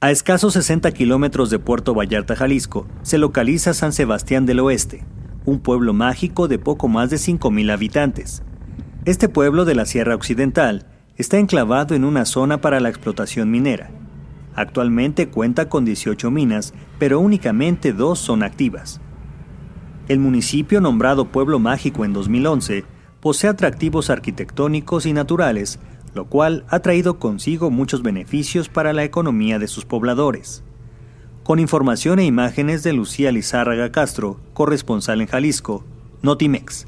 A escasos 60 kilómetros de Puerto Vallarta, Jalisco, se localiza San Sebastián del Oeste, un pueblo mágico de poco más de 5.000 habitantes. Este pueblo de la Sierra Occidental está enclavado en una zona para la explotación minera. Actualmente cuenta con 18 minas, pero únicamente dos son activas. El municipio nombrado Pueblo Mágico en 2011 posee atractivos arquitectónicos y naturales lo cual ha traído consigo muchos beneficios para la economía de sus pobladores. Con información e imágenes de Lucía Lizárraga Castro, corresponsal en Jalisco, Notimex.